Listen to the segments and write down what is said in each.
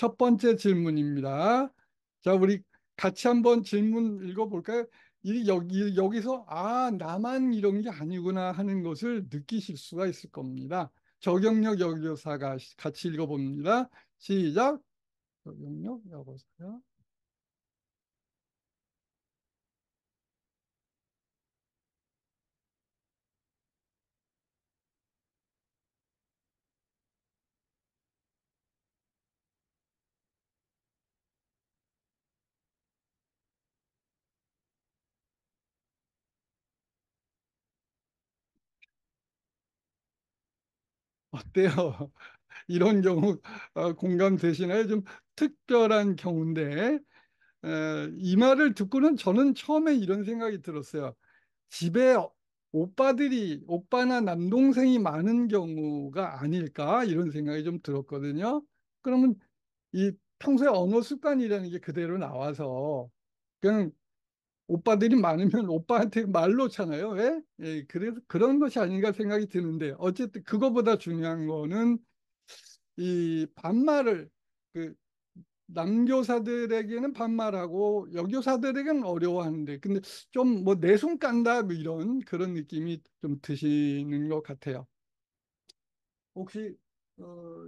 첫 번째 질문입니다. 자, 우리 같이 한번 질문 읽어볼까요? 이, 여기, 여기서 아 나만 이런 게 아니구나 하는 것을 느끼실 수가 있을 겁니다. 적용력 여교사가 같이 읽어봅니다. 시작! 적용력 여교사가 어때요? 이런 경우 어, 공감되시나요? 좀 특별한 경우인데 어, 이 말을 듣고는 저는 처음에 이런 생각이 들었어요. 집에 어, 오빠들이 오빠나 남동생이 많은 경우가 아닐까 이런 생각이 좀 들었거든요. 그러면 이 평소에 언어 습관이라는 게 그대로 나와서 그냥 오빠들이 많으면 오빠한테 말로 잖아요 왜? 예, 그래서 그런 것이 아닌가 생각이 드는데 어쨌든 그거보다 중요한 거는 이 반말을 그 남교사들에게는 반말하고 여교사들에게는 어려워하는데 근데 좀 뭐내숭 깐다 뭐 이런 그런 느낌이 좀 드시는 것 같아요. 혹시 어,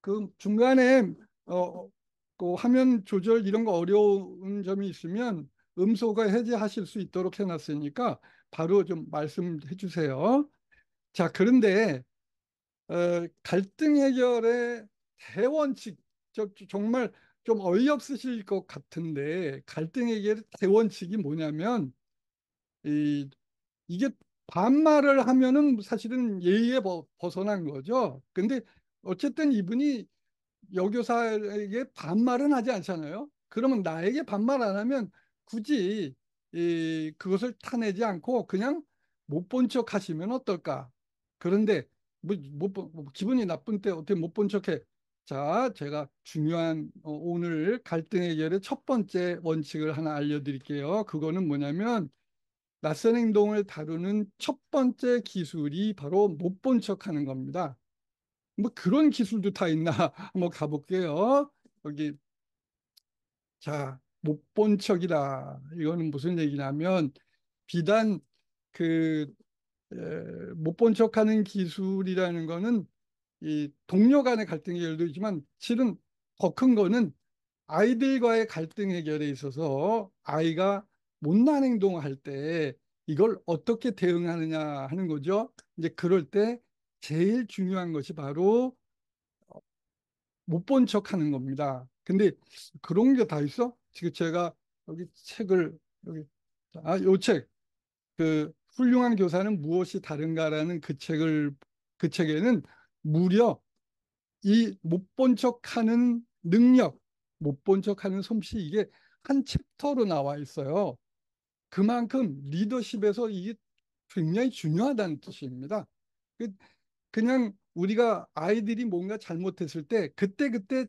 그 중간에 어, 어 그 화면 조절 이런 거 어려운 점이 있으면 음소가 해제하실 수 있도록 해놨으니까 바로 좀 말씀해 주세요. 자, 그런데 어, 갈등 해결의 대원칙, 정말 좀 어이없으실 것 같은데 갈등 해결의 대원칙이 뭐냐면 이, 이게 반말을 하면은 사실은 예의에 벗어난 거죠. 근데 어쨌든 이분이 여교사에게 반말은 하지 않잖아요. 그러면 나에게 반말 안 하면 굳이 이, 그것을 타내지 않고 그냥 못 본 척 하시면 어떨까? 그런데 뭐, 뭐, 기분이 나쁜 때 어떻게 못 본 척해? 자, 제가 중요한 어, 오늘 갈등 해결의 첫 번째 원칙을 하나 알려드릴게요. 그거는 뭐냐면 낯선 행동을 다루는 첫 번째 기술이 바로 못 본 척하는 겁니다. 뭐 그런 기술도 다 있나 한번 가볼게요. 여기 자 못본 척이다. 이거는 무슨 얘기냐면 비단 그 못 본 척하는 기술이라는 거는 이 동료 간의 갈등 해결도 있지만 실은 더 큰 거는 아이들과의 갈등 해결에 있어서 아이가 못난 행동할 때 이걸 어떻게 대응하느냐 하는 거죠. 이제 그럴 때 제일 중요한 것이 바로 못 본 척하는 겁니다. 근데 그런 게 다 있어? 지금 제가 여기 책을 여기 아 요 책 그 훌륭한 교사는 무엇이 다른가라는 그 책을 그 책에는 무려 이 못 본 척하는 능력 못 본 척하는 솜씨 이게 한 챕터로 나와 있어요. 그만큼 리더십에서 이게 굉장히 중요하다는 뜻입니다. 그, 그냥 우리가 아이들이 뭔가 잘못했을 때그때 그때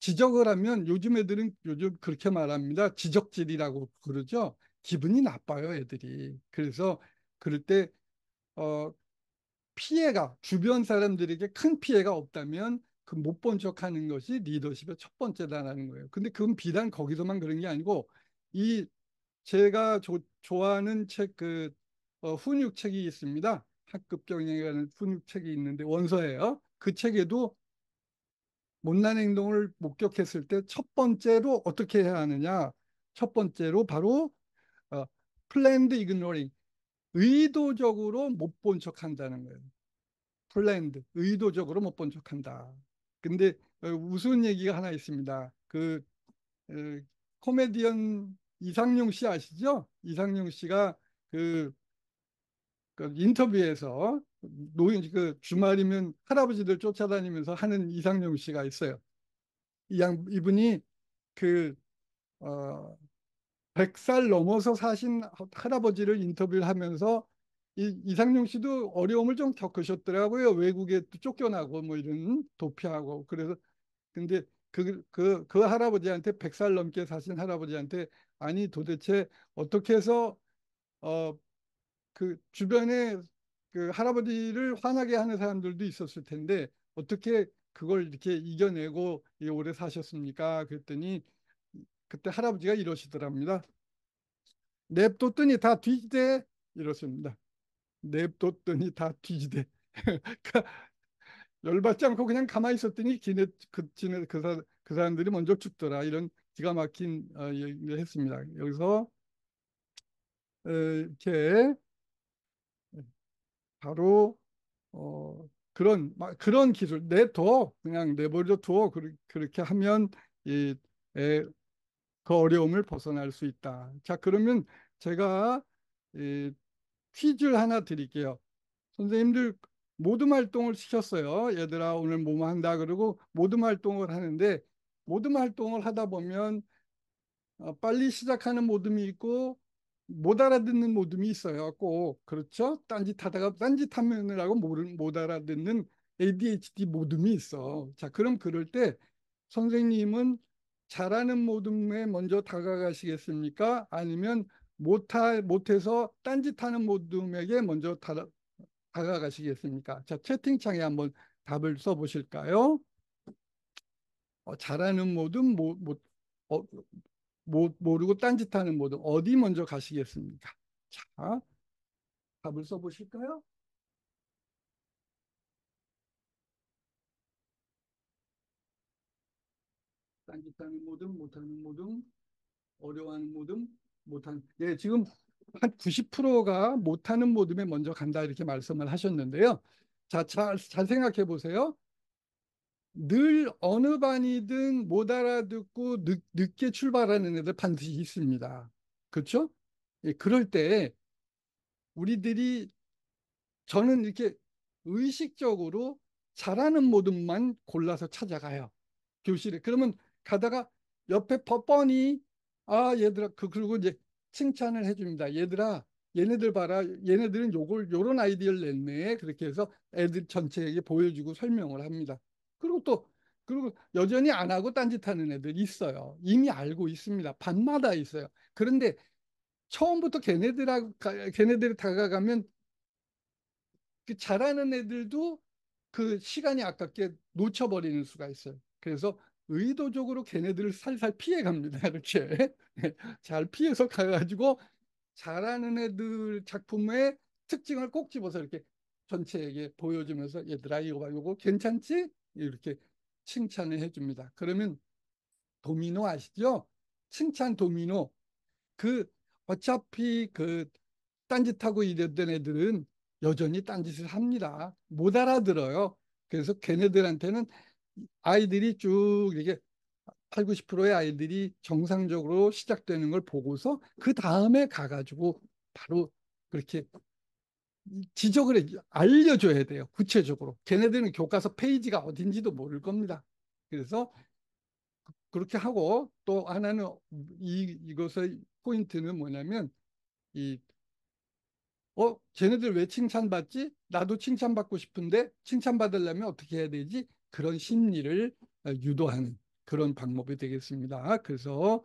지적을 하면 요즘 애들은 요즘 그렇게 말합니다. 지적질이라고 그러죠. 기분이 나빠요, 애들이. 그래서 그럴 때, 어, 피해가, 주변 사람들에게 큰 피해가 없다면 그 못 본척 하는 것이 리더십의 첫 번째다라는 거예요. 근데 그건 비단 거기서만 그런 게 아니고, 이 제가 조, 좋아하는 책, 그, 어, 훈육책이 있습니다. 학급 경영이라는 훈육책이 있는데 원서예요. 그 책에도 못난 행동을 목격했을 때 첫 번째로 어떻게 해야 하느냐? 첫 번째로 바로 어, planned ignoring, 의도적으로 못 본 척한다는 거예요. planned, 의도적으로 못 본 척한다. 근데 어, 우스운 얘기가 하나 있습니다. 그 어, 코미디언 이상용 씨 아시죠? 이상용 씨가 그, 그 인터뷰에서 노인 그 주말이면 할아버지들 쫓아다니면서 하는 이상용 씨가 있어요. 이 양 이분이 그 어, 100살 넘어서 사신 할아버지를 인터뷰를 하면서 이, 이상용 씨도 어려움을 좀 겪으셨더라고요. 외국에 쫓겨나고 뭐 이런 도피하고 그래서 근데 그, 그, 그 할아버지한테 100살 넘게 사신 할아버지한테 아니 도대체 어떻게 해서 어, 그 주변에 그 할아버지를 화나게 하는 사람들도 있었을 텐데 어떻게 그걸 이렇게 이겨내고 오래 사셨습니까? 그랬더니 그때 할아버지가 이러시더랍니다. 냅뒀더니 다 뒤지대 이렇습니다. 냅뒀더니 다 뒤지대. 그 열받지 않고 그냥 가만히 있었더니 기네, 그, 지네, 그, 사, 그 사람들이 먼저 죽더라 이런 기가 막힌 어, 얘기를 했습니다. 여기서 어, 이렇게 바로 어, 그런 그런 기술 내둬 그냥 내버려 두어 그렇게 하면 이, 그 어려움을 벗어날 수 있다. 자 그러면 제가 이, 퀴즈를 하나 드릴게요. 선생님들 모둠 활동을 시켰어요. 얘들아 오늘 뭐 한다 그러고 모둠 활동을 하는데 모둠 활동을 하다 보면 어, 빨리 시작하는 모듬이 있고 못 알아듣는 모둠이 있어요. 그렇죠? 딴짓하다가 딴짓하면을 하고 못 알아듣는 ADHD 모둠이 있어. 자, 그럼 그럴 때 선생님은 잘하는 모둠에 먼저 다가가시겠습니까? 아니면 못하, 못해서 딴짓하는 모둠에게 먼저 다, 다가가시겠습니까? 자, 채팅창에 한번 답을 써보실까요? 어, 잘하는 모둠, 못, 못, 어, 모르고 딴짓하는 모든 어디 먼저 가시겠습니까? 자, 답을 써보실까요? 딴짓하는 모든, 못하는 모든, 어려워하는 모든, 못하는. 예, 지금 한 90%가 못하는 모둠에 먼저 간다 이렇게 말씀을 하셨는데요. 자, 잘, 잘 생각해 보세요. 늘 어느 반이든 못 알아듣고 늦, 늦게 출발하는 애들 반드시 있습니다. 그렇죠? 예, 그럴 때 우리들이 저는 이렇게 의식적으로 잘하는 모든만 골라서 찾아가요. 교실에. 그러면 가다가 옆에 뻔뻔히 아 얘들아 그 그리고 이제 칭찬을 해줍니다. 얘들아 얘네들 봐라 얘네들은 요걸 요런 아이디어를 냈네 그렇게 해서 애들 전체에게 보여주고 설명을 합니다. 그리고 또 그리고 여전히 안 하고 딴짓하는 애들 있어요. 이미 알고 있습니다. 밤마다 있어요. 그런데 처음부터 걔네들하고 걔네들이 다가가면 그 잘하는 애들도 그 시간이 아깝게 놓쳐버리는 수가 있어요. 그래서 의도적으로 걔네들을 살살 피해 갑니다. 이렇게 잘 피해서 가가지고 잘하는 애들 작품의 특징을 꼭 집어서 이렇게 전체에게 보여주면서 얘들아 이거 봐 이거 괜찮지? 이렇게 칭찬을 해줍니다. 그러면 도미노 아시죠? 칭찬 도미노. 그 어차피 그 딴짓하고 이랬던 애들은 여전히 딴짓을 합니다. 못 알아들어요. 그래서 걔네들한테는 아이들이 쭉 이렇게 8, 90%의 아이들이 정상적으로 시작되는 걸 보고서 그 다음에 가가지고 바로 그렇게 지적을 알려줘야 돼요. 구체적으로. 걔네들은 교과서 페이지가 어딘지도 모를 겁니다. 그래서 그렇게 하고 또 하나는 이, 이것의 포인트는 뭐냐면 이 어, 쟤네들 왜 칭찬받지? 나도 칭찬받고 싶은데 칭찬받으려면 어떻게 해야 되지? 그런 심리를 어, 유도하는 그런 방법이 되겠습니다. 그래서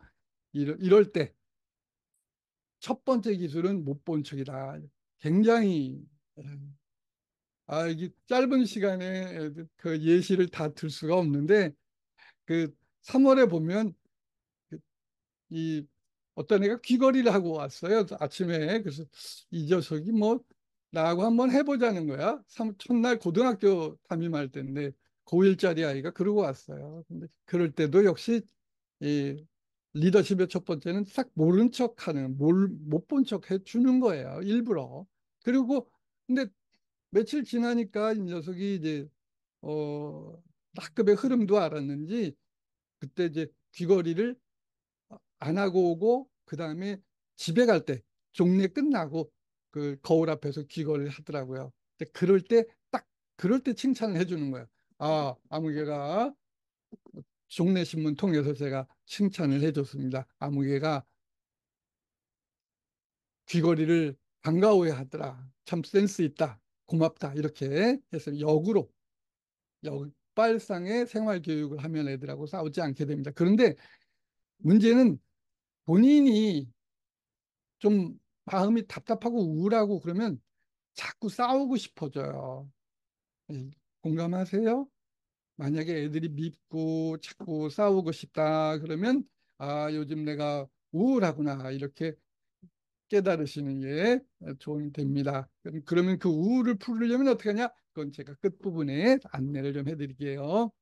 이럴, 이럴 때첫 번째 기술은 못 본 척이다. 굉장히 아, 이 짧은 시간에 그 예시를 다 들 수가 없는데 그 3월에 보면 그 이 어떤 애가 귀걸이를 하고 왔어요. 아침에. 그래서 이 녀석이 뭐 나하고 한번 해보자는 거야. 첫날 고등학교 담임할 때인데 고1짜리 아이가 그러고 왔어요. 근데 그럴 때도 역시 이 리더십의 첫 번째는 싹 모른 척하는 못 본 척 해주는 거예요 일부러 그리고 근데 며칠 지나니까 이 녀석이 이제 어 학급의 흐름도 알았는지 그때 이제 귀걸이를 안 하고 오고 그 다음에 집에 갈 때 종례 끝나고 그 거울 앞에서 귀걸이를 하더라고요. 근데 그럴 때 딱 그럴 때 칭찬을 해주는 거예요. 아 아무개가 종례 신문 통해서 제가 칭찬을 해줬습니다. 아무개가 귀걸이를 반가워해 하더라. 참 센스 있다. 고맙다. 이렇게 해서 역으로 역발상의 생활교육을 하면 애들하고 싸우지 않게 됩니다. 그런데 문제는 본인이 좀 마음이 답답하고 우울하고 그러면 자꾸 싸우고 싶어져요. 예, 공감하세요? 만약에 애들이 밉고 자꾸 싸우고 싶다 그러면 아 요즘 내가 우울하구나 이렇게 깨달으시는 게 도움이 됩니다. 그러면 그 우울을 풀려면 어떻게 하냐? 그건 제가 끝부분에 안내를 좀 해드릴게요.